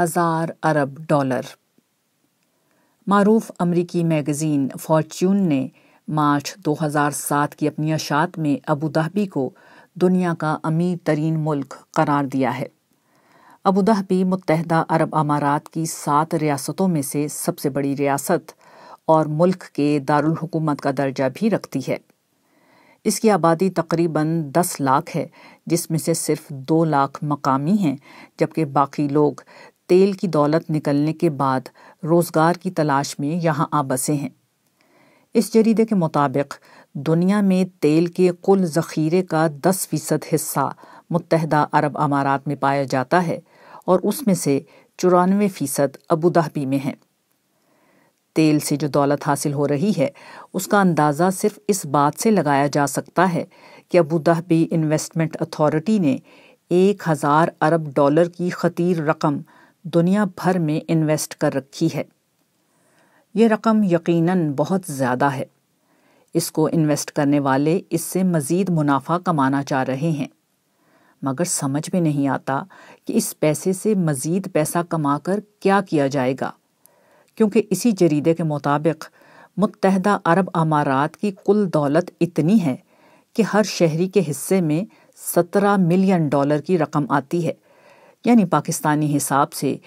हजार अरब डॉलर मरूफ अमरीकी magazine Fortune ने मार्च 2007 की अपनी अशात में अबू धाबी को दुनिया का अमीर तरीन मुल्क करार दिया है अबू धाबी मुतहदा अरब अमारात की सात रियासतों में से सबसे बड़ी रियासत और मुल्क के दारुल हुकूमत का दर्जा भी रखती है इसकी आबादी तकरीबन 10 लाख है जिसमें से सिर्फ 2 लाख मकामी हैं जबकि बाकी लोग तेल की दौलत निकलने के बाद रोज़गार की तलाश में यहाँ आ बसे हैं इस जरीदे के मुताबिक दुनिया में तेल के कुल ज़ख़ीरे का दस फ़ीसद हिस्सा मुतहदा अरब अमारात में पाया जाता है और उसमें से चौरानवे फ़ीसद अबूधाबी में है तेल से जो दौलत हासिल हो रही है उसका अंदाज़ा सिर्फ इस बात से लगाया जा सकता है कि अबूधाबी इन्वेस्टमेंट अथॉरिटी ने एक हज़ार अरब डॉलर की खतीर रकम दुनिया भर में इन्वेस्ट कर रखी है ये रकम यकीनन बहुत ज़्यादा है इसको इन्वेस्ट करने वाले इससे मज़ीद मुनाफा कमाना चाह रहे हैं मगर समझ में नहीं आता कि इस पैसे से मज़ीद पैसा कमाकर क्या किया जाएगा क्योंकि इसी जरीदे के मुताबिक मुतहदा अरब अमारात की कुल दौलत इतनी है कि हर शहरी के हिस्से में सत्रह मिलियन डॉलर की रकम आती है यानी पाकिस्तानी हिसाब से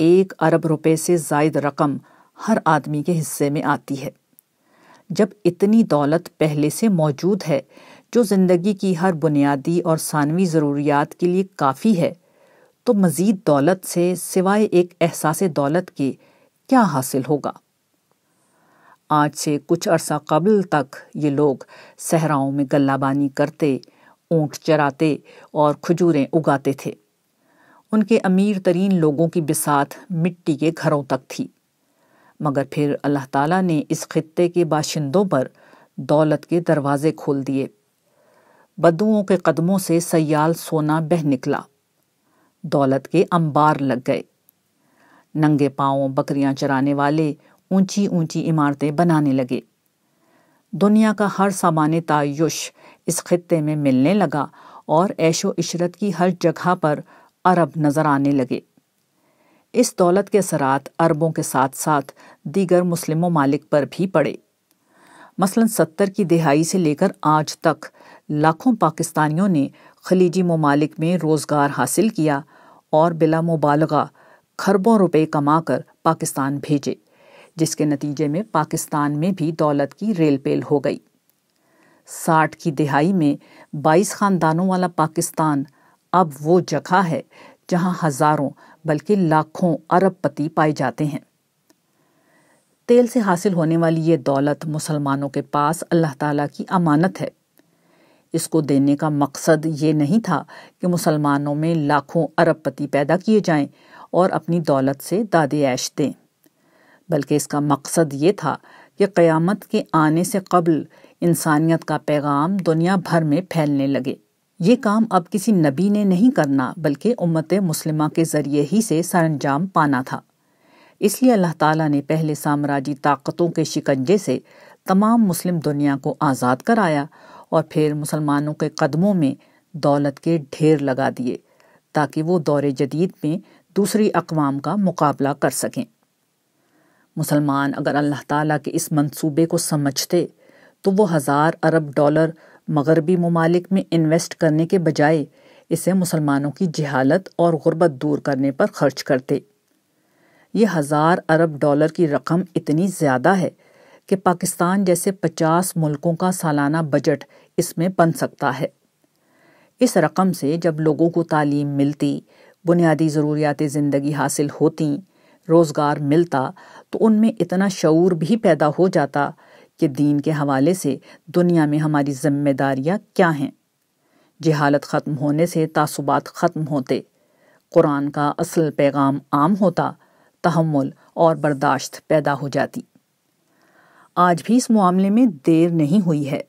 एक अरब रुपए से जायद रकम हर आदमी के हिस्से में आती है जब इतनी दौलत पहले से मौजूद है जो ज़िंदगी की हर बुनियादी और सानवी ज़रूरियात के लिए काफ़ी है तो मज़ीद दौलत से सिवाए एक एहसास दौलत के क्या हासिल होगा आज से कुछ अरसा कबल तक ये लोग सहराओं में गल्लाबानी करते ऊँट चराते और खजूरें उगाते थे उनके अमीर तरीन लोगों की बिसात मिट्टी के घरों तक थी मगर फिर अल्लाह ताला ने इस खित्ते के बाशिंदों पर दौलत के दरवाजे खोल दिए बदुओं के कदमों से सयाल सोना बह निकला दौलत के अंबार लग गए नंगे पाँव बकरियां चराने वाले ऊंची ऊंची इमारतें बनाने लगे दुनिया का हर सामान तायुश इस खित्ते में मिलने लगा और ऐशो इशरत की हर जगह पर अरब नज़र आने लगे इस दौलत के असरात अरबों के साथ साथ दीगर मुस्लिम ममालिक पर भी पड़े मसलन सत्तर की दिहाई से लेकर आज तक लाखों पाकिस्तानियों ने खलीजी ममालिक में रोज़गार हासिल किया और बिला मुबालगा खरबों रुपए कमाकर पाकिस्तान भेजे जिसके नतीजे में पाकिस्तान में भी दौलत की रेल पेल हो गई साठ की दिहाई में बाईस ख़ानदानों वाला पाकिस्तान अब वो जगह है जहां हजारों बल्कि लाखों अरब पति पाए जाते हैं तेल से हासिल होने वाली ये दौलत मुसलमानों के पास अल्लाह ताला की अमानत है इसको देने का मकसद ये नहीं था कि मुसलमानों में लाखों अरब पति पैदा किए जाएं और अपनी दौलत से दादे ऐश दें बल्कि इसका मकसद ये था कि क़यामत के आने से कबल इंसानियत का पैगाम दुनिया भर में फैलने लगे ये काम अब किसी नबी ने नहीं करना बल्कि उम्मत मुस्लिमा के ज़रिए ही से सरंजाम पाना था इसलिए अल्लाह ताला ने पहले साम्राज्य ताकतों के शिकंजे से तमाम मुस्लिम दुनिया को आज़ाद कराया और फिर मुसलमानों के कदमों में दौलत के ढेर लगा दिए ताकि वो दौर जदीद में दूसरी अकवाम का मुकाबला कर सकें मुसलमान अगर अल्लाह ताला के इस मंसूबे को समझते तो वो हज़ार अरब डॉलर मगरबी ममालिक में इन्वेस्ट करने के बजाय इसे मुसलमानों की जहालत और गुरबत दूर करने पर खर्च करते ये हज़ार अरब डॉलर की रकम इतनी ज़्यादा है कि पाकिस्तान जैसे पचास मुल्कों का सालाना बजट इसमें बन सकता है इस रकम से जब लोगों को तालीम मिलती बुनियादी ज़रूरियात ज़िंदगी हासिल होती रोज़गार मिलता तो उनमें इतना शूर भी पैदा हो जाता कि दीन के हवाले से दुनिया में हमारी जिम्मेदारियाँ क्या हैं जहालत ख़त्म होने से तासुबात ख़त्म होते कुरान का असल पैगाम आम होता तहमुल और बर्दाश्त पैदा हो जाती आज भी इस मामले में देर नहीं हुई है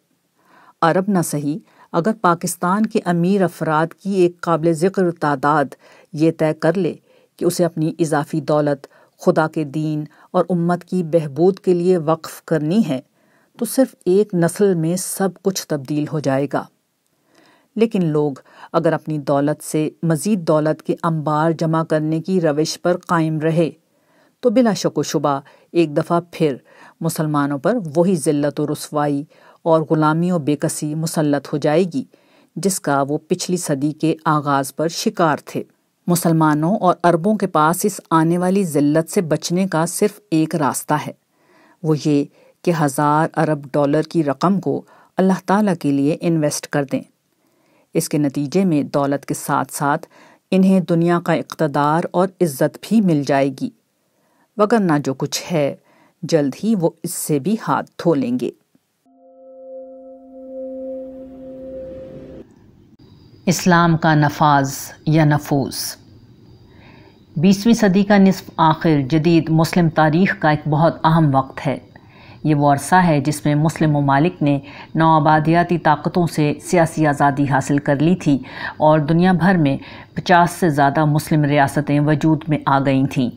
अरब न सही अगर पाकिस्तान के अमीर अफराद की एक काबिल ज़िक्र तादाद ये तय कर ले कि उसे अपनी इजाफी दौलत खुदा के दीन और उम्मत की बहबूद के लिए वक्फ करनी है तो सिर्फ एक नस्ल में सब कुछ तब्दील हो जाएगा लेकिन लोग अगर अपनी दौलत से मज़ीद दौलत के अंबार जमा करने की रविश पर कायम रहे तो शक व शुबा एक दफ़ा फिर मुसलमानों पर वही जिल्लत और रसवाई और ग़ुलामी और बेकसी मुसलत हो जाएगी जिसका वो पिछली सदी के आगाज़ पर शिकार थे मुसलमानों और अरबों के पास इस आने वाली जिल्लत से बचने का सिर्फ एक रास्ता है वो ये कि हज़ार अरब डॉलर की रकम को अल्लाह ताला के लिए इन्वेस्ट कर दें इसके नतीजे में दौलत के साथ साथ इन्हें दुनिया का इकतदार और इज्जत भी मिल जाएगी वगरना जो कुछ है जल्द ही वो इससे भी हाथ धो लेंगे इस्लाम का नफाज या नफूज बीसवीं सदी का निसफ आखिर जदीद मुस्लिम तारीख़ का एक बहुत अहम वक्त है ये वो अरसा है जिसमें मुस्लिम ममालिक ने नौआबादियाती ताकतों से सियासी आज़ादी हासिल कर ली थी और दुनिया भर में पचास से ज़्यादा मुस्लिम रियासतें वजूद में आ गई थीं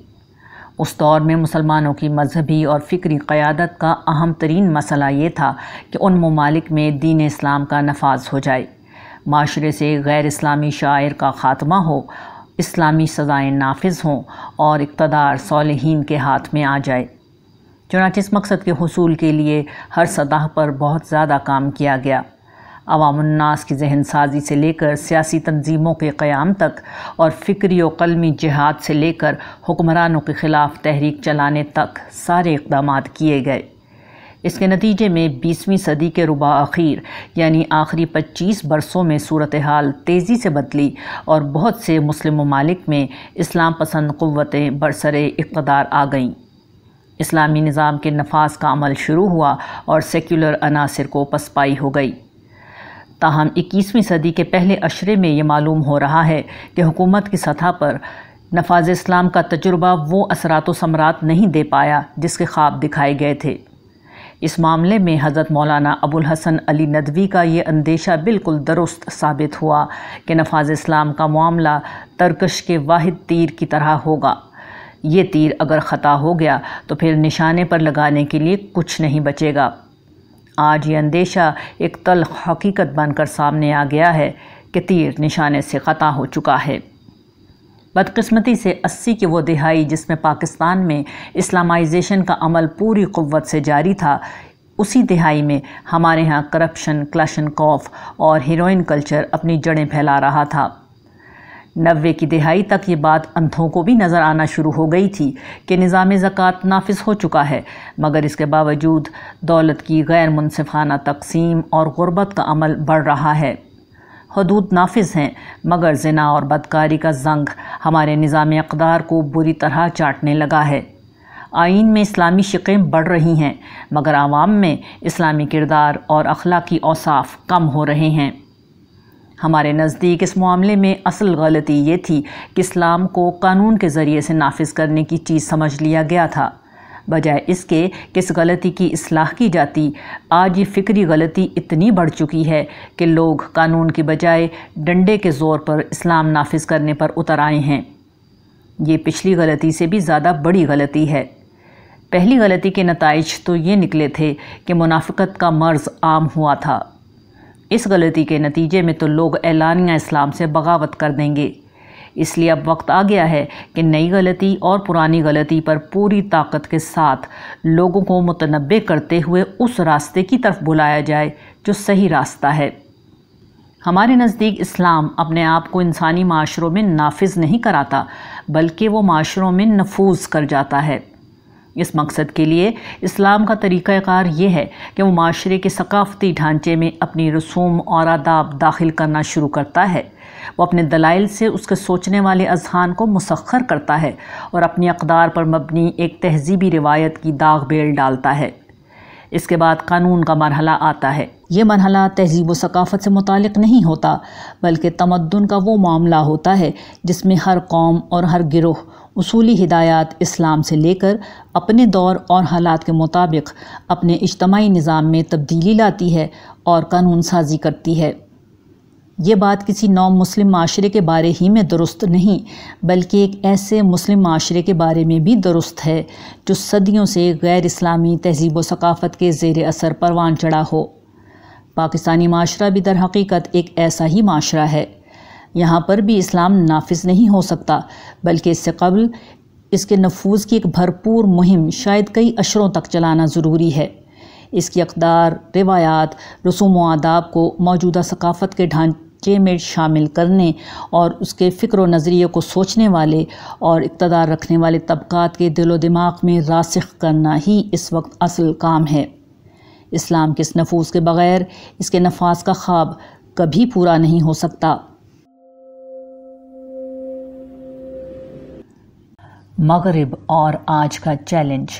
उस दौर में मुसलमानों की मजहबी और फ़िक्री क़्यादत का अहम तरीन मसला ये था कि उन ममालिक में दीन इस्लाम का नफाज हो जाए माशरे से गैर इस्लामी शायर का ख़ात्मा हो इस्लामी सज़ाएँ नाफज हों और इकतदार सालहीन के हाथ में आ जाए चुनाच इस मकसद के हसूल के लिए हर सतह पर बहुत ज़्यादा काम किया गया अवामनास की जहन साजी से लेकर सियासी तंजीमों के क़्याम तक और फ़िक्री व कलमी जहाद से लेकर हुक्मरानों के ख़िलाफ़ तहरीक चलाने तक सारे इकदाम किए गए इसके नतीजे में बीसवीं सदी के रुबा आखिर यानी आखिरी पच्चीस बरसों में सूरत हाल तेज़ी से बदली और बहुत से मुस्लिम ममालिक में इस्लाम पसंद क़वतें बरसर इकतदार आ गईं इस्लामी निज़ाम के नफाज का अमल शुरू हुआ और सेक्युलर अनासर को पसपाई हो गई ताहम इक्कीसवीं सदी के पहले अशरे में ये मालूम हो रहा है कि हुकूमत की सतह पर नफाज इस्लाम का तजुर्बा वो असरात समरात नहीं दे पाया जिसके ख्वाब दिखाए गए थे इस मामले में हज़रत मौलाना अबुल हसन अली नदवी का ये अंदेशा बिल्कुल दुरुस्त साबित हुआ कि नफाज इस्लाम का मामला तर्कश के वाहिद तीर की तरह होगा ये तीर अगर ख़ता हो गया तो फिर निशाने पर लगाने के लिए कुछ नहीं बचेगा आज ये अंदेशा एक तलख हकीकत बनकर सामने आ गया है कि तीर निशाने से ख़ता हो चुका है बदकस्मती से अस्सी की वो दिहाई जिसमें पाकिस्तान में इस्लामाइजेशन का अमल पूरी क़वत से जारी था उसी दिहाई में हमारे यहाँ करप्शन क्लशन खौफ और हीरोइन कल्चर अपनी जड़ें फैला रहा था नबे की दिहाई तक ये बात अंधों को भी नज़र आना शुरू हो गई थी कि निज़ाम ज़क़़त नाफिज हो चुका है मगर इसके बावजूद दौलत की गैर मुनफाना तकसीम और ग़ुरबत का अमल बढ़ रहा है हदूद नाफिज हैं मगर जना और बदकारी का जंग हमारे निज़ाम अकदार को बुरी तरह चाटने लगा है आइन में इस्लामी शिकें बढ़ रही हैं मगर आवाम में इस्लामी किरदार और अखलाकी औसाफ कम हो रहे हैं हमारे नज़दीक इस मामले में असल गलती ये थी कि इस्लाम को कानून के ज़रिए से नाफिज करने की चीज़ समझ लिया गया था बजाय इसके किस गलती की असलाह की जाती आज ये फ़िक्री गलती इतनी बढ़ चुकी है कि लोग कानून की बजाय डंडे के ज़ोर पर इस्लाम नाफिज करने पर उतर आए हैं ये पिछली गलती से भी ज़्यादा बड़ी गलती है पहली गलती के नतज तो ये निकले थे कि मुनाफ़त का मर्ज़ आम हुआ था इस गलती के नतीजे में तो लोग ऐलानिया इस्लाम से बगावत कर देंगे इसलिए अब वक्त आ गया है कि नई गलती और पुरानी गलती पर पूरी ताकत के साथ लोगों को मुतनबे करते हुए उस रास्ते की तरफ बुलाया जाए जो सही रास्ता है हमारे नज़दीक इस्लाम अपने आप को इंसानी माशरों में नाफिज नहीं कराता बल्कि वो माशरों में नफूज कर जाता है इस मकसद के लिए इस्लाम का तरीक़ाकार ये है कि वो माशरे के सकाफ़ती ढांचे में अपनी रसूम और आदाब दाखिल करना शुरू करता है वो अपने दलाइल से उसके सोचने वाले अजहान को मुसखर करता है और अपनी अकदार पर मबनी एक तहजीबी रिवायत की दाग बेल डालता है इसके बाद कानून का मरहला आता है ये मरहला तहजीब सकाफ़त से मुतक नहीं होता बल्कि तमदन का वो मामला होता है जिसमें हर कौम और हर गिरोह उसूली हिदायत इस्लाम से लेकर अपने दौर और हालात के मुताबिक अपने इज्तमाही निज़ाम में तब्दीली लाती है और कानून साजी करती है ये बात किसी नौ मुस्लिम माशरे के बारे ही में दुरुस्त नहीं बल्कि एक ऐसे मुस्लिम माशरे के बारे में भी दुरुस्त है जो सदियों से गैर इस्लामी तहजीब व सकाफ़त के ज़ेर असर परवान चढ़ा हो पाकिस्तानी माशरा भी दर हकीकत एक ऐसा ही माशरा है यहाँ पर भी इस्लाम नाफिज नहीं हो सकता बल्कि इससे कबल इसके नफूज की एक भरपूर मुहिम शायद कई अशरों तक चलाना ज़रूरी है इसकी अकदार रिवायात रसूम व आदाब को मौजूदा सकाफ़त के ढांचे में शामिल करने और उसके फ़िक्र नज़रिए को सोचने वाले और इकतदार रखने वाले तबक़ात के दिलो दिमाग में रासख करना ही इस वक्त असल काम है इस्लाम के इस नफूज के बग़ैर इसके नफाज का ख्वाब कभी पूरा नहीं हो सकता मगरब और आज का चैलेंज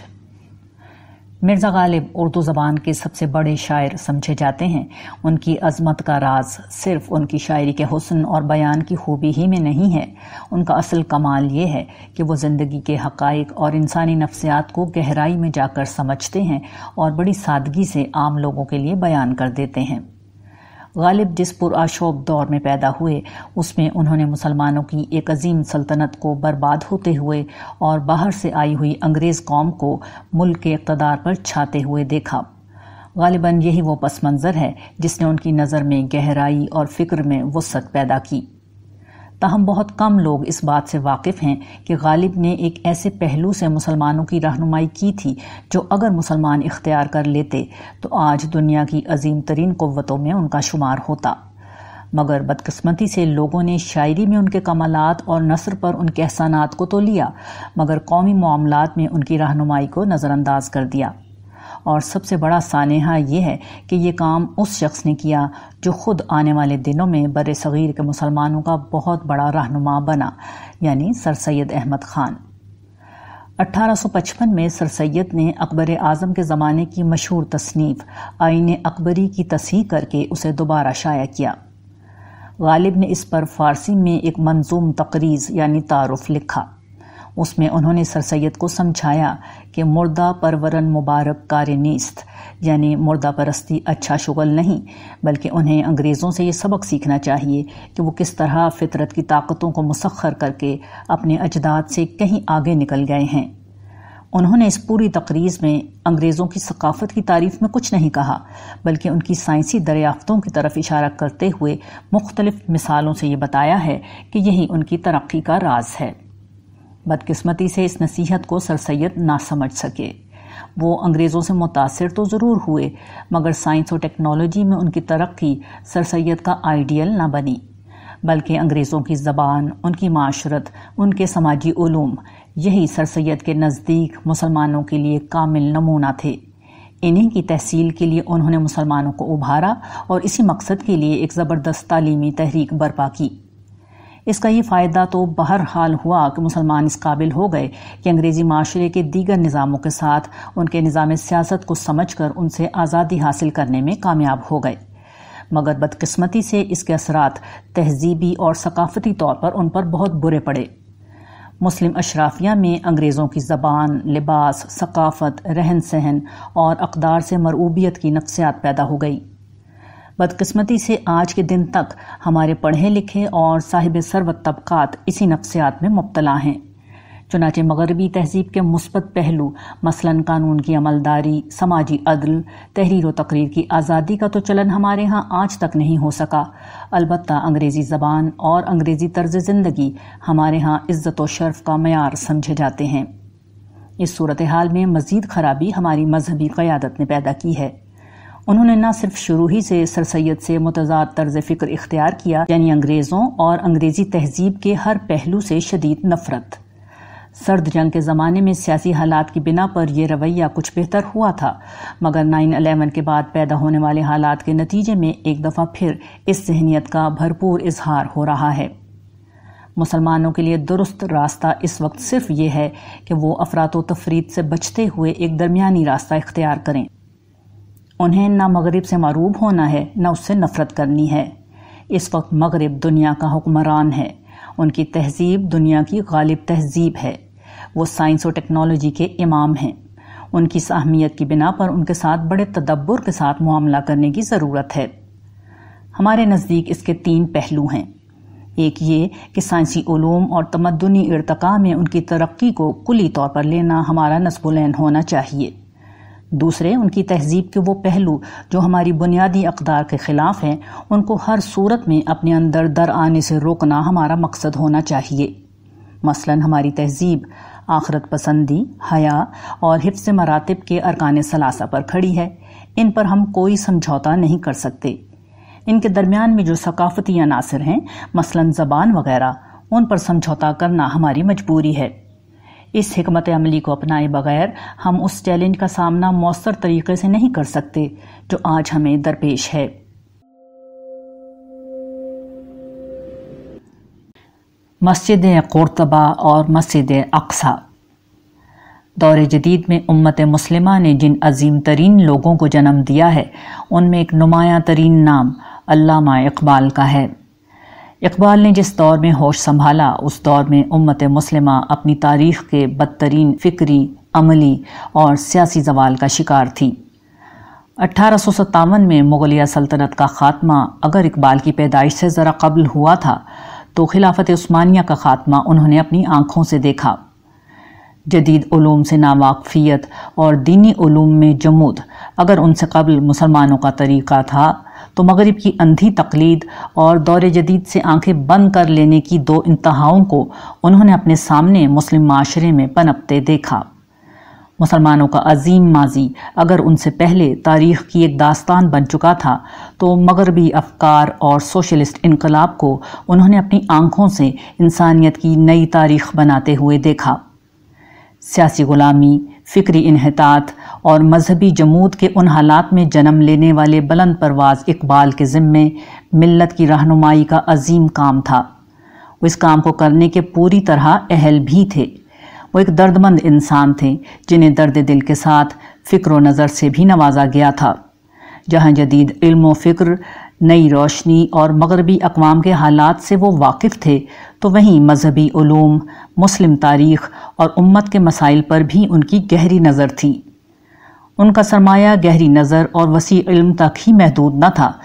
मिर्ज़ा गालिब उर्दू ज़बान के सबसे बड़े शायर समझे जाते हैं उनकी अजमत का राज सिर्फ उनकी शायरी के हसन और बयान की खूबी ही में नहीं है उनका असल कमाल ये है कि वो ज़िंदगी के हक़ और इंसानी नफ्सियात को गहराई में जाकर समझते हैं और बड़ी सादगी से आम लोगों के लिए बयान कर देते हैं गालिब जिस पुराशोब दौर में पैदा हुए उसमें उन्होंने मुसलमानों की एक अजीम सल्तनत को बर्बाद होते हुए और बाहर से आई हुई अंग्रेज़ कौम को मुल्क के इकतदार पर छाते हुए देखा गालिबा यही वो पस मंज़र है जिसने उनकी नज़र में गहराई और फ़िक्र में वसत पैदा की ताहम बहुत कम लोग इस बात से वाकिफ़ हैं कि गालिब ने एक ऐसे पहलू से मुसलमानों की रहनुमाई की थी जो अगर मुसलमान इख्तियार कर लेते तो आज दुनिया की अजीम तरीन क़वतों में उनका शुमार होता मगर बदकस्मती से लोगों ने शायरी में उनके कमालत और नसर पर उनके एहसानात को तो लिया मगर कौमी मामलात में उनकी रहनुमाई को नज़रअंदाज कर दिया और सबसे बड़ा सानेहा यह है कि यह काम उस शख्स ने किया जो ख़ुद आने वाले दिनों में बर सग़ीर के मुसलमानों का बहुत बड़ा रहनुमा बना यानी सर सैद अहमद ख़ान 1855 में सर सैद ने अकबर आज़म के ज़माने की मशहूर तसनीफ़ आइन अकबरी की तस्ही करके उसे दोबारा शाया किया गालिब ने इस पर फ़ारसी में एक मंजूम तकरीज़ यानी तारफ़ लिखा उसमें उन्होंने सर सैद को समझाया कि मुर्दा परवरन मुबारक कार्य नीस्त यानी मुर्दा परस्ती अच्छा शुगल नहीं बल्कि उन्हें अंग्रेज़ों से यह सबक सीखना चाहिए कि वो किस तरह फितरत की ताकतों को मुसखर करके अपने अजदाद से कहीं आगे निकल गए हैं उन्होंने इस पूरी तकरीज़ में अंग्रेज़ों की सकाफ़त की तारीफ में कुछ नहीं कहा बल्कि उनकी साइंसी दरियाफ़तों की तरफ इशारा करते हुए मुख्तलिफ़ मिसालों से ये बताया है कि यही उनकी तरक्की का राज है बदकिस्मती से इस नसीहत को सर सैद ना समझ सके वो अंग्रेज़ों से मुतासर तो ज़रूर हुए मगर साइंस और टेक्नोलॉजी में उनकी तरक्की सर सैद का आइडियल ना बनी बल्कि अंग्रेज़ों की ज़बान उनकी माशरत उनके समाजी ओलूम यही सर सैद के नज़दीक मुसलमानों के लिए कामिल नमूना थे इन्हीं की तहसील के लिए उन्होंने मुसलमानों को उभारा और इसी मकसद के लिए एक ज़बरदस्त तालीमी तहरीक बर्पा की इसका ये फ़ायदा तो बहर हाल हुआ कि मुसलमान इस काबिल हो गए कि अंग्रेज़ी माशरे के दीगर निज़ामों के साथ उनके निज़ाम सियासत को समझ कर उनसे आज़ादी हासिल करने में कामयाब हो गए मगर बदकस्मती से इसके असरात तहजीबी और सकाफती तौर पर उन पर बहुत बुरे पड़े मुस्लिम अशराफिया में अंग्रेज़ों की ज़बान लिबास सकाफत रहन सहन और अकदार से मरूबियत की नफ्सियात पैदा हो गई बदकिस्मती से आज के दिन तक हमारे पढ़े लिखे और साहिब सरवत तबक़ात इसी नफ्सियात में मुबतला हैं चुनाचे मगरबी तहजीब के मुस्बत पहलू मसलन कानून की अमलदारी समाजी अदल तहरीर तकरीर की आज़ादी का तो चलन हमारे यहाँ आज तक नहीं हो सका अलबत् अंग्रेज़ी ज़बान और अंग्रेज़ी तर्ज ज़िंदगी हमारे यहाँ इज़्ज़त व शर्फ का मैार समझे जाते हैं इस सूरत हाल में मज़ीद खराबी हमारी मजहबी क़्यादत ने पैदा की है उन्होंने न सिर्फ शुरू ही से सर सैद से मुतजाद तर्ज फिक्र इख्तियार किया यानी अंग्रेज़ों और अंग्रेज़ी तहजीब के हर पहलू से शदीद नफरत सर्द जंग के ज़माने में सियासी हालात की बिना पर यह रवैया कुछ बेहतर हुआ था मगर नाइन अलेवन के बाद पैदा होने वाले हालात के नतीजे में एक दफ़ा फिर इस जहनीत का भरपूर इजहार हो रहा है मुसलमानों के लिए दुरुस्त रास्ता इस वक्त सिर्फ ये है कि वो अफरात तफरीत से बचते हुए एक दरमिया रास्ता इख्तियार करें उन्हें ना मगरब से मरूब होना है ना उससे नफ़रत करनी है इस वक्त मगरब दुनिया का हुक्मरान है उनकी तहजीब दुनिया की गालिब तहजीब है वो साइंस और टेक्नोलॉजी के इमाम हैं उनकी सहमियत की बिना पर उनके साथ बड़े तदब्बर के साथ मामला करने की ज़रूरत है हमारे नज़दीक इसके तीन पहलू हैं एक ये कि साइंसी ओलूम और तमदनी इरतका में उनकी तरक्की को कुली तौर पर लेना हमारा नस्बुलैन होना चाहिए दूसरे उनकी तहजीब के वो पहलू जो हमारी बुनियादी अकदार के ख़िलाफ़ हैं उनको हर सूरत में अपने अंदर दर आने से रोकना हमारा मकसद होना चाहिए मसलन हमारी तहजीब आखरत पसंदी हया और हिफ्स मरातब के अरकान सलासा पर खड़ी है इन पर हम कोई समझौता नहीं कर सकते इनके दरमियान में जो सकाफती अनासर हैं मसलन ज़बान वगैरह उन पर समझौता करना हमारी मजबूरी है इस हमत अमली को अपनाए बगैर हम उस चैलेंज का सामना मौसर तरीके से नहीं कर सकते जो आज हमें दरपेश है मस्जिद कोरतबा और मस्जिद अक्सा दौर जदीद में उम्मत मुस्लिमा ने जिन अजीम तरीन लोगों को जन्म दिया है उनमें एक नुमाया तरीन नाम अल्लामा इकबाल का है इकबाल ने जिस दौर में होश संभाला उस दौर में उम्मत मुस्लिमा अपनी तारीख के बदतरीन फ़िक्री अमली और सियासी जवाल का शिकार थी अट्ठारह सौ सत्तावन में मुगलिया सल्तनत का ख़ात्मा अगर इकबाल की पैदाइश से ज़रा कबल हुआ था तो खिलाफत उस्मानिया का ख़ात्मा उन्होंने अपनी आँखों से देखा जदीद ूम से नावाकफ़ियत और दीनी ूम में जमूद अगर उनसे कबल मुसलमानों का तरीक़ा था तो मगरब की अंधी तकलीद और दौर जदीद से आंखें बंद कर लेने की दो इंतहाओं को उन्होंने अपने सामने मुस्लिम माशरे में पनपते देखा मुसलमानों का अजीम माजी अगर उनसे पहले तारीख़ की एक दास्तान बन चुका था तो मगरबी अफकार और सोशलिस्ट इनकलाब को उन्होंने अपनी आंखों से इंसानियत की नई तारीख बनाते हुए देखा सियासी ग़ुलामी फ़िक्री इनहतात और मजहबी जमूद के उन हालात में जन्म लेने वाले बुलंद परवाज़ इकबाल के ज़िम्मे मिलत की रहनुमाई का अजीम काम था वो इस काम को करने के पूरी तरह अहल भी थे वो एक दर्दमंद इंसान थे जिन्हें दर्द दिल के साथ फ़िक्र नज़र से भी नवाजा गया था जहाँ जदीद इल्म फ़िक्र नई रोशनी और मगरबी अकवाम के हालात से वो वाकिफ़ थे तो वहीं मजहबी ूम मुस्लिम तारीख़ और उम्मत के मसाइल पर भी उनकी गहरी नज़र थी उनका सरमाया गहरी नज़र और वसी इल्म तक ही महदूद न था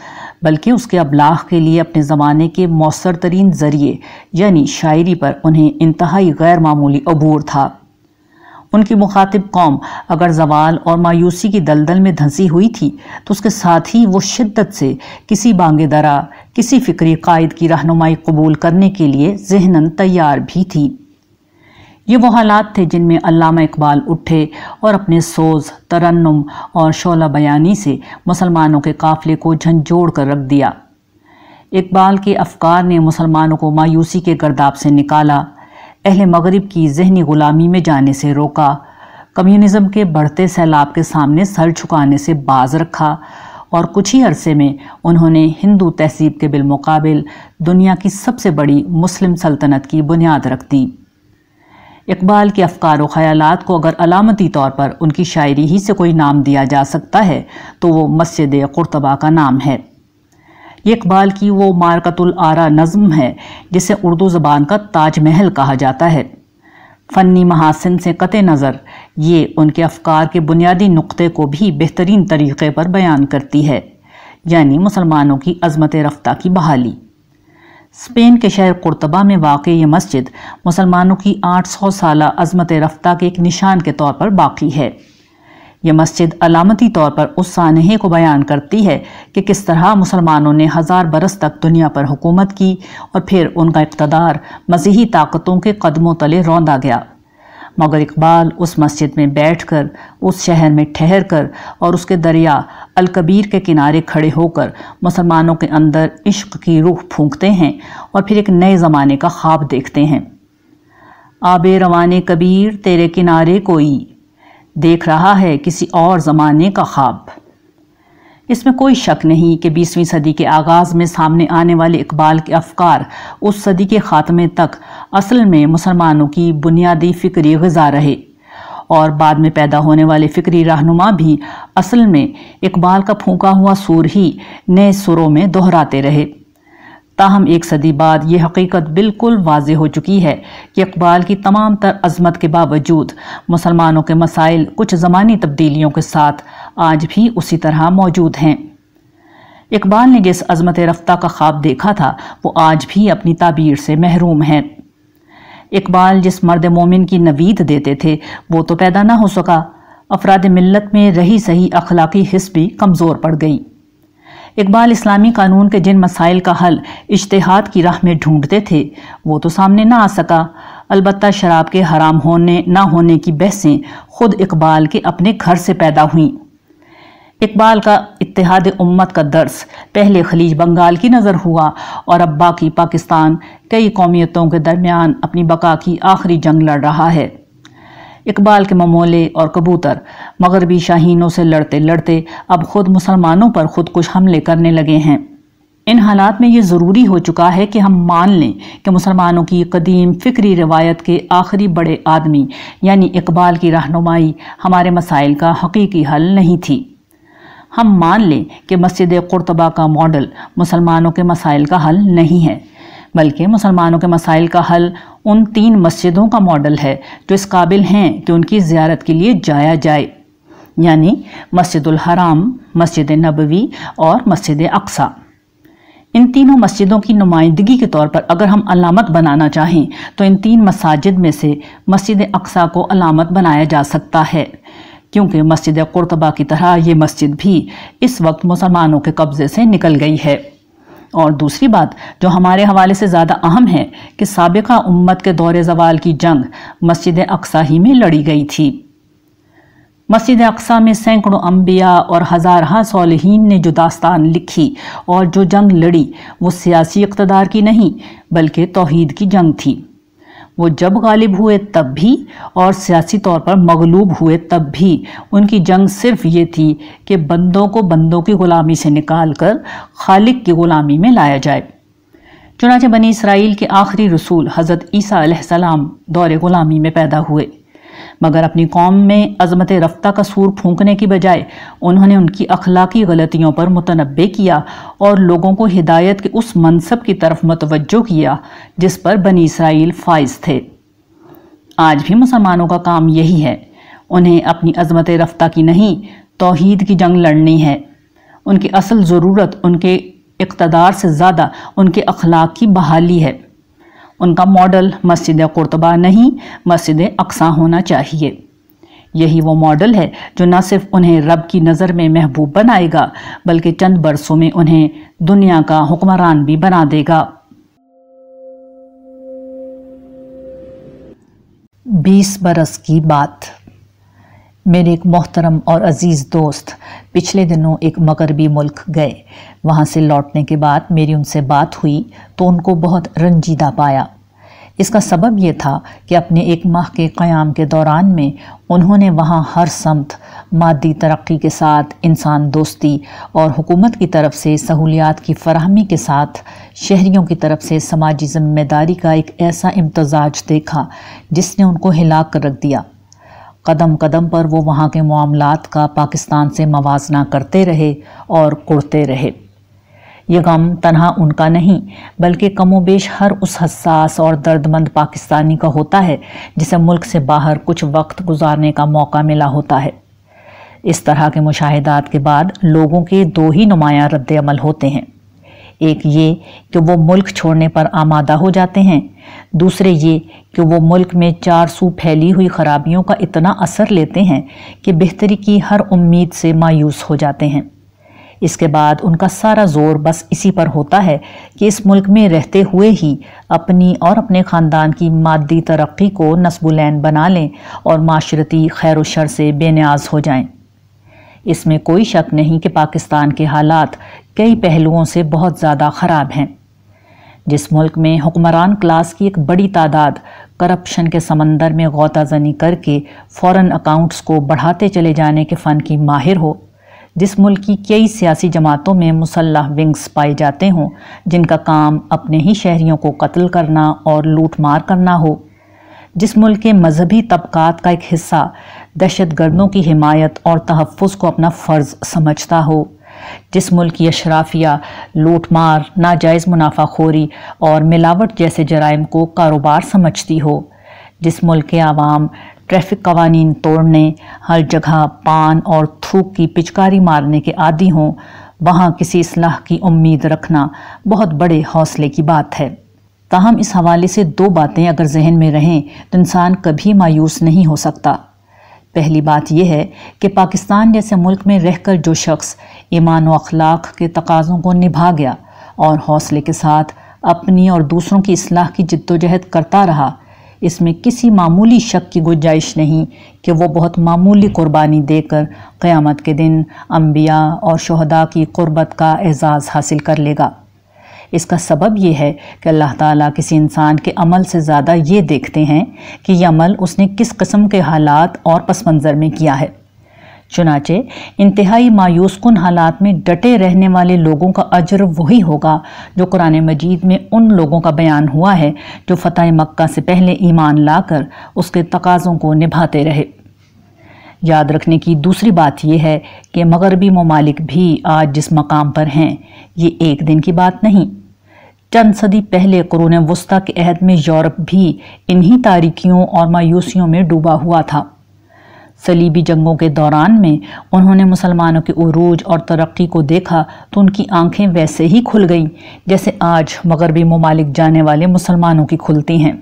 बल्कि उसके अबलाग के लिए अपने ज़माने के मौसर तरीन ज़रिए यानी शायरी पर उन्हें इंतहाई गैर मामूली अबूर था उनकी मुखातिब कौम अगर जवाल और मायूसी की दलदल में धंसी हुई थी तो उसके साथ ही वो शिद्दत से किसी बांगे दरा किसी फ़िक्री कायद की रहनुमाई कबूल करने के लिए जहनन तैयार भी थी ये वो हालात थे जिनमें अल्लामा इकबाल उठे और अपने सोज तरन्नुम और शोला बयानी से मुसलमानों के काफ़िले को झंझोड़ कर रख दिया इकबाल के अफकार ने मुसलमानों को मायूसी के गर्दाब से निकाला अहल मगरब की जहनी ग़ुलामी में जाने से रोका कम्युनिज़म के बढ़ते सैलाब के सामने सर झुकाने से बाज रखा और कुछ ही अरसे में उन्होंने हिंदू तहसीब के बिलमकबिल दुनिया की सबसे बड़ी मुस्लिम सल्तनत की बुनियाद रख दी इकबाल के अफकार व ख्यालात को अगर अलामती तौर पर उनकी शायरी ही से कोई नाम दिया जा सकता है तो वो मस्जिद कुरतबा का नाम है ये इकबाल की वो मारकतुल आरा नज़म है जिसे उर्दू ज़बान का ताजमहल कहा जाता है फ़नी महासिन से कत नज़र ये उनके अफकार के बुनियादी नुक़े को भी बेहतरीन तरीक़े पर बयान करती है यानी मुसलमानों की अजमत रफ्ता की बहाली स्पेन के शहर कुर्तबा में वाक़ ये मस्जिद मुसलमानों की 800 साल अजमत रफ्ता के एक निशान के तौर पर बाकी है ये मस्जिद अलामती तौर पर उस सानहे को बयान करती है कि किस तरह मुसलमानों ने हज़ार बरस तक दुनिया पर हुकूमत की और फिर उनका इकतदार मसीही ताकतों के कदमों तले रौंदा गया मगर इकबाल उस मस्जिद में बैठ कर उस शहर में ठहर कर और उसके दरिया अलकबीर के किनारे खड़े होकर मुसलमानों के अंदर इश्क की रूह फूंकते हैं और फिर एक नए ज़माने का ख्वाब देखते हैं आब रवान कबीर तेरे किनारे कोई देख रहा है किसी और ज़माने का ख्वाब इसमें कोई शक नहीं कि बीसवीं सदी के आगाज़ में सामने आने वाले इकबाल के अफकार उस सदी के ख़ात्मे तक असल में मुसलमानों की बुनियादी फ़िक्री गजा रहे और बाद में पैदा होने वाले फ़िक्री रहनुमा भी असल में इकबाल का फूका हुआ सुर ही नए सुरों में दोहराते रहे ताहम एक सदी बाद ये हकीकत बिल्कुल वाज हो चुकी है कि इकबाल की तमाम तर अजमत के बावजूद मुसलमानों के मसाइल कुछ ज़मानी तब्दीलियों के साथ आज भी उसी तरह मौजूद हैं इकबाल ने जिस अजमत रफ्तार का ख्वाब देखा था वो आज भी अपनी ताबीर से महरूम है इकबाल जिस मर्द मोमिन की नवीद देते थे वो तो पैदा ना हो सका अफराद मिलत में रही सही अखलाकी हिस्स भी कमज़ोर पड़ गई इकबाल इस्लामी कानून के जिन मसाइल का हल इश्तहाद की राह में ढूंढते थे वो तो सामने ना आ सका अलबत् शराब के हराम होने ना होने की बहसें खुद इकबाल के अपने घर से पैदा हुईं इकबाल का इतिहाद उम्मत का दर्स पहले खलीज बंगाल की नज़र हुआ और अब बाकी पाकिस्तान कई कौमियतों के दरमियान अपनी बका की आखिरी जंग लड़ रहा है इकबाल के ममोले और कबूतर मगरबी शाहीनों से लड़ते लड़ते अब खुद मुसलमानों पर खुदकुश हमले करने लगे हैं इन हालात में ये ज़रूरी हो चुका है कि हम मान लें कि मुसलमानों की कदीम फ़िक्री रवायत के आखिरी बड़े आदमी यानी इकबाल की रहनुमाई हमारे मसाइल का हकीकी हल नहीं थी हम मान लें कि मस्जिद कुरतबा का मॉडल मुसलमानों के मसाइल का हल नहीं है बल्कि मुसलमानों के मसाइल का हल उन तीन मस्जिदों का मॉडल है जो इस काबिल हैं कि उनकी ज्यारत के लिए जाया जाए यानि मस्जिद हराम मस्जिद नबवी और मस्जिद अक्सा इन तीनों मस्जिदों की नुमाइंदगी के तौर पर अगर हम अलामत बनाना चाहें तो इन तीन मसाजिद में से मस्जिद अक्सा को अलामत बनाया जा सकता है क्योंकि मस्जिद कुरतबा की तरह ये मस्जिद भी इस वक्त मुसलमानों के कब्ज़े से निकल गई है और दूसरी बात जो हमारे हवाले से ज़्यादा अहम है कि सबका उम्मत के दौर जवाल की जंग मस्जिद अक्सा ही में लड़ी गई थी मस्जिद अक्सा में सैकड़ों अम्बिया और हज़ारहा सोलहीन ने जो दास्तान लिखी और जो जंग लड़ी वो सियासी इकतदार की नहीं बल्कि तोहद की जंग थी वो जब गालिब हुए तब भी और सियासी तौर पर मगलूब हुए तब भी उनकी जंग सिर्फ ये थी कि बंदों को बंदों की ग़ुलामी से निकाल कर खालिक की ग़ुलामी में लाया जाए चुनाचे बनी इसराइल के आखिरी रसूल हज़रत ईसा सलाम दौरे ग़ुलामी में पैदा हुए मगर अपनी कौम में अजमत रफ्ता का सूर फूंकने की बजाय उन्होंने उनकी अखलाकी गलतियों पर मुतनबे किया और लोगों को हिदायत के उस मनसब की तरफ मतवजो किया जिस पर बनी इसराइल फाइज थे आज भी मुसलमानों का काम यही है उन्हें अपनी अजमत रफ्ता की नहीं तोहद की जंग लड़नी है उनकी असल ज़रूरत उनके इकतदार से ज़्यादा उनके अखलाक की बहाली है उनका मॉडल मस्जिद कुर्तबा नहीं मस्जिद अक्सा होना चाहिए यही वो मॉडल है जो न सिर्फ उन्हें रब की नज़र में महबूब बनाएगा बल्कि चंद बरसों में उन्हें दुनिया का हुक्मरान भी बना देगा बीस बरस की बात मेरे एक मोहतरम और अज़ीज़ दोस्त पिछले दिनों एक मगरबी मुल्क गए वहाँ से लौटने के बाद मेरी उनसे बात हुई तो उनको बहुत रंजीदा पाया इसका सबब यह था कि अपने एक माह के क़याम के दौरान में उन्होंने वहाँ हर समत मादी तरक्की के साथ इंसान दोस्ती और हुकूमत की तरफ से सहूलियात की फरहमी के साथ शहरीों की तरफ से समाजी ज़िम्मेदारी का एक ऐसा इम्तजाज देखा जिसने उनको हिला कर रख दिया कदम कदम पर वो वहाँ के मामलों का पाकिस्तान से मवाजना करते रहे और कुड़ते रहे ये गम तनहा उनका नहीं बल्कि कमो बेश हर उस हसास और दर्दमंद पाकिस्तानी का होता है जिसे मुल्क से बाहर कुछ वक्त गुजारने का मौका मिला होता है इस तरह के मुशाहदात के बाद लोगों के दो ही नुमायाँ रद्दमल होते हैं एक ये कि वो मुल्क छोड़ने पर आमादा हो जाते हैं दूसरे ये कि वो मुल्क में चार सू फैली हुई खराबियों का इतना असर लेते हैं कि बेहतरी की हर उम्मीद से मायूस हो जाते हैं इसके बाद उनका सारा जोर बस इसी पर होता है कि इस मुल्क में रहते हुए ही अपनी और अपने ख़ानदान की मादी तरक्की को नस्बुलैन बना लें और माशरती खैर शर से बेनियाज हो जाएं। इसमें कोई शक नहीं कि पाकिस्तान के हालात कई पहलुओं से बहुत ज़्यादा ख़राब हैं जिस मुल्क में हुक्मरान क्लास की एक बड़ी तादाद करप्शन के समंदर में गौताजनी करके फ़ौरन अकाउंट्स को बढ़ाते चले जाने के फ़न की माहिर हो जिस मुल्क की कई सियासी जमातों में मुसल्ह विंग्स पाए जाते हों जिनका काम अपने ही शहरीों को कत्ल करना और लूट मार करना हो जिस मुल्क के मजहबी तबक़ात का एक हिस्सा दहशत गर्दों की हिमायत और तहफ़ को अपना फ़र्ज़ समझता हो जिस मुल्क की अशराफिया लूटमार नाजायज़ मुनाफाखोरी और मिलावट जैसे जराइम को कारोबार समझती हो जिस मुल्क के आवाम ट्रैफिक कवानी तोड़ने हर जगह पान और थूक की पिचकारी मारने के आदि हों वहाँ किसी असलाह की उम्मीद रखना बहुत बड़े हौसले की बात है ताहम इस हवाले से दो बातें अगर जहन में रहें तो इंसान कभी मायूस नहीं हो सकता पहली बात यह है कि पाकिस्तान जैसे मुल्क में रहकर जो शख्स ईमान व अखलाक के तकाज़ों को निभा गया और हौसले के साथ अपनी और दूसरों की असलाह की जद्दोजहद करता रहा इसमें किसी मामूली शक की गुंजाइश नहीं कि वो बहुत मामूली कुर्बानी देकर क़्यामत के दिन अम्बिया और शहदा की क़ुरबत का एज़ाज़ हासिल कर लेगा इसका सबब यह है कि अल्लाह ताला किसी इंसान के अमल से ज़्यादा ये देखते हैं कि यह अमल उसने किस कस्म के हालात और पस मंज़र में किया है चुनाचे इंतहाई मायूस हालात में डटे रहने वाले लोगों का अजर वही होगा जो कुरान मजीद में उन लोगों का बयान हुआ है जो फ़तह मक्का से पहले ईमान लाकर उसके तकाज़ों को निभाते रहे याद रखने की दूसरी बात यह है कि मगरबी ममालिक भी आज जिस मकाम पर हैं ये एक दिन की बात नहीं चंद सदी पहले क़रून वस्ती के अहद में यूरोप भी इन्हीं तारीखियों और मायूसियों में डूबा हुआ था सलीबी जंगों के दौरान में उन्होंने मुसलमानों के अरूज और तरक्की को देखा तो उनकी आंखें वैसे ही खुल गईं जैसे आज मगरबी ममालिक जाने वाले मुसलमानों की खुलती हैं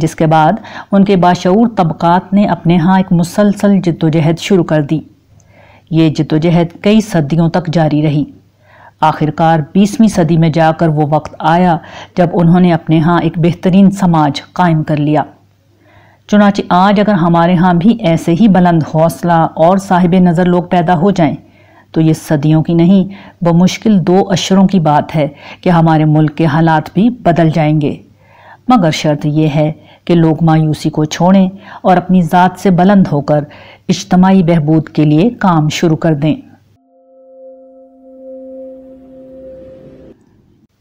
जिसके बाद उनके बाशूर तबक़ात ने अपने यहाँ एक मुसलसल जद्दोजहद शुरू कर दी ये जद्दोजहद कई सदियों तक जारी रही आखिरकार बीसवीं सदी में जाकर वो वक्त आया जब उन्होंने अपने यहाँ एक बेहतरीन समाज कायम कर लिया चुनाच आज अगर हमारे यहाँ भी ऐसे ही बुलंद हौसला और साहिब नज़र लोग पैदा हो जाएं तो ये सदियों की नहीं ब मुश्किल दो अशरों की बात है कि हमारे मुल्क के हालात भी बदल जाएंगे मगर शर्त यह है कि लोग मायूसी को छोड़ें और अपनी ज़ात से बुलंद होकर इज्तमाही बहबूद के लिए काम शुरू कर दें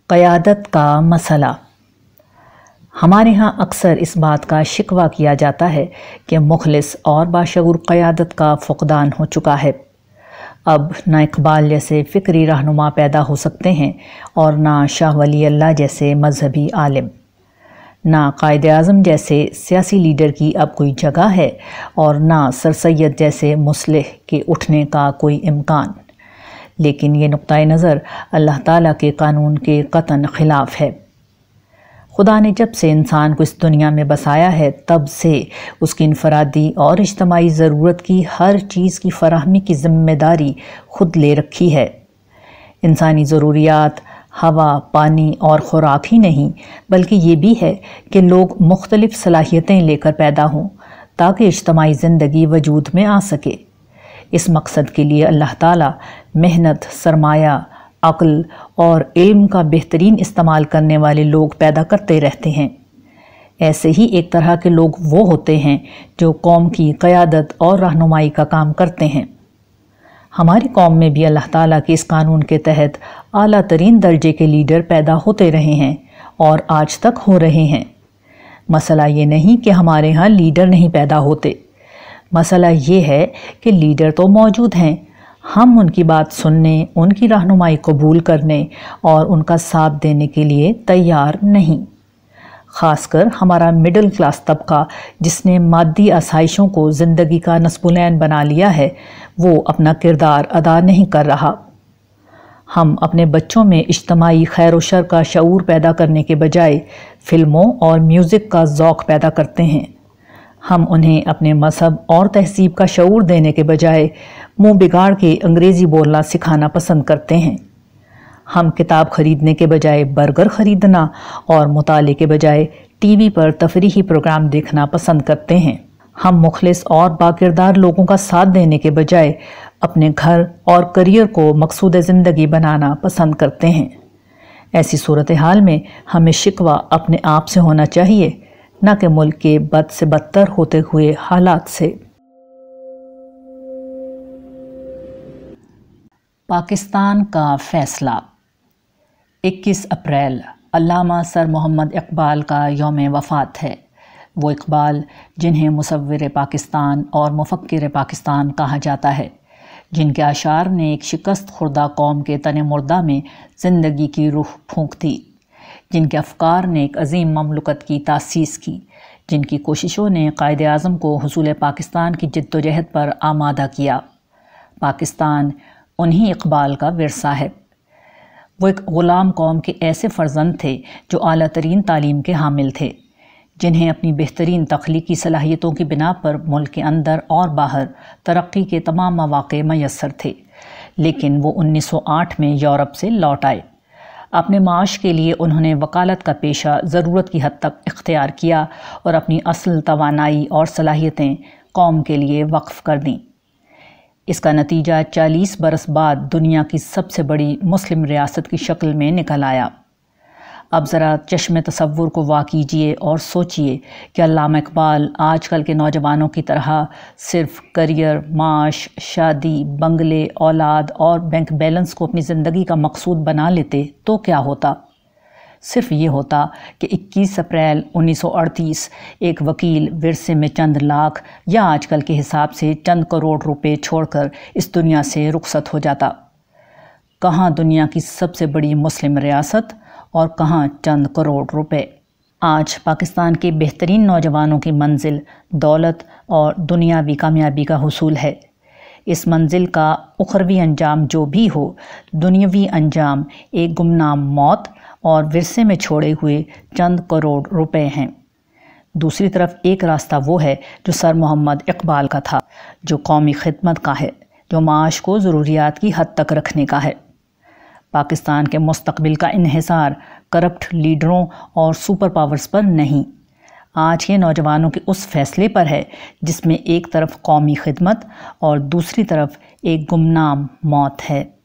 क़्यादत का मसला हमारे यहाँ अक्सर इस बात का शिकवा किया जाता है कि मुखलिस और बाशूर क़्यादत का फ़कदान हो चुका है अब ना इकबाल जैसे फ़िक्री रहनुमा पैदा हो सकते हैं और ना शाह वली अल्लाह जैसे मजहबी आलम ना कायद अजम जैसे सियासी लीडर की अब कोई जगह है और ना सर सैद जैसे मुसलह के उठने का कोई इम्कान लेकिन ये नुक़ नज़र अल्लाह ताला के कानून के कतन ख़िलाफ़ है खुदा ने जब से इंसान को इस दुनिया में बसाया है तब से उसकी इनफरादी और इज्तमाही ज़रूरत की हर चीज़ की फरहमी की ज़िम्मेदारी खुद ले रखी है इंसानी ज़रूरियात हवा पानी और ख़ुराक ही नहीं बल्कि ये भी है कि लोग मुख्तलिफ़ सलाहियतें लेकर पैदा हों ताकि इज्तमाही ज़िंदगी वजूद में आ सके इस मकसद के लिए अल्लाह ताला मेहनत सरमाया अक्ल और इल्म का बेहतरीन इस्तेमाल करने वाले लोग पैदा करते रहते हैं ऐसे ही एक तरह के लोग वो होते हैं जो कौम की क़्यादत और रहनुमाई का काम करते हैं हमारी कौम में भी अल्लाह ताला के इस कानून के तहत अली तरीन दर्जे के लीडर पैदा होते रहे हैं और आज तक हो रहे हैं मसला ये नहीं कि हमारे यहाँ लीडर नहीं पैदा होते मसला ये है कि लीडर तो मौजूद हैं हम उनकी बात सुनने उनकी रहनुमाई कबूल करने और उनका साथ देने के लिए तैयार नहीं खासकर हमारा मिडिल क्लास तबका जिसने मादी आसाइशों को ज़िंदगी का नस्बुलैन बना लिया है वो अपना किरदार अदा नहीं कर रहा हम अपने बच्चों में इज्तमाही खैर व शर का शूर पैदा करने के बजाय फ़िल्मों और म्यूज़िक का ओक़ पैदा करते हैं हम उन्हें अपने मज़हब और तहसीब का शूर देने के बजाय मुंह बिगाड़ के अंग्रेज़ी बोलना सिखाना पसंद करते हैं हम किताब ख़रीदने के बजाय बर्गर ख़रीदना और मुताले के बजाय टीवी पर तफरी प्रोग्राम देखना पसंद करते हैं हम मुखलिस और बाकिरदार लोगों का साथ देने के बजाय अपने घर और करियर को मकसूद ज़िंदगी बनाना पसंद करते हैं ऐसी सूरत हाल में हमें शिकवा अपने आप से होना चाहिए न कि मुल्क के बद से बदतर होते हुए हालात से पाकिस्तान का फैसला 21 अप्रैल अलामा सर मोहम्मद इकबाल का योम वफ़ात है वो इकबाल जिन्हें मुसविर पाकिस्तान और मुफक्र पाकिस्तान कहा जाता है जिनके आशार ने एक शिकस्त खुर्दा कौम के तन मुर्दा में ज़िंदगी की रूह फूँक दी जिनके अफकार ने एक अजीम ममलकत की तसीस की जिनकी कोशिशों ने कायद अज़म को हसूल पाकिस्तान की जद्दोजहद पर आमादा किया पाकिस्तान उन्हीं इकबाल का विरसा है वो एक ग़ुलाम कौम के ऐसे फ़र्जंद थे जो अली तरीन तालीम के हामिल थे जिन्हें अपनी बेहतरीन तख्लीकी सलाहियतों की बिना पर मुल्क के अंदर और बाहर तरक्की के तमाम मौाक़ मैसर थे लेकिन वो आठ में यूरोप से लौट आए अपने माश के लिए उन्होंने वकालत का पेशा ज़रूरत की हद तक इख्तियार किया और अपनी असल तोानाई और सलाहियतें कौम के लिए वक्फ़ कर दीं इसका नतीजा चालीस बरस बाद दुनिया की सबसे बड़ी मुस्लिम रियासत की शक्ल में निकल आया अब ज़रा चश्म तस्वुर को वा कीजिए और सोचिए कि अलाम इकबाल आज कल के नौजवानों की तरह सिर्फ करियर माश शादी बंगले औलाद और बैंक बैलेंस को अपनी ज़िंदगी का मकसूद बना लेते तो क्या होता सिर्फ ये होता कि 21 अप्रैल उन्नीस सौ अड़तीस एक वकील वरसे में चंद लाख या आजकल के हिसाब से चंद करोड़ रुपये छोड़ कर इस दुनिया से रुखसत हो जाता कहाँ दुनिया की सबसे बड़ी मुस्लिम रियासत और कहाँ चंद करोड़ रुपये आज पाकिस्तान के बेहतरीन नौजवानों की मंजिल दौलत और दुनियावी कामयाबी का हसूल है इस मंजिल का उखरवी अंजाम जो भी हो दुनियावी अंजाम एक गुमनाम मौत और विरसे में छोड़े हुए चंद करोड़ रुपए हैं दूसरी तरफ एक रास्ता वो है जो सर मोहम्मद इकबाल का था जो कौमी खिदमत का है जो माश को ज़रूरियात की हद तक रखने का है पाकिस्तान के मुस्तबिल का इहसार करप्ट लीडरों और सुपर पावर्स पर नहीं आज ये नौजवानों के उस फैसले पर है जिसमें एक तरफ कौमी खिदमत और दूसरी तरफ एक गुमनाम मौत है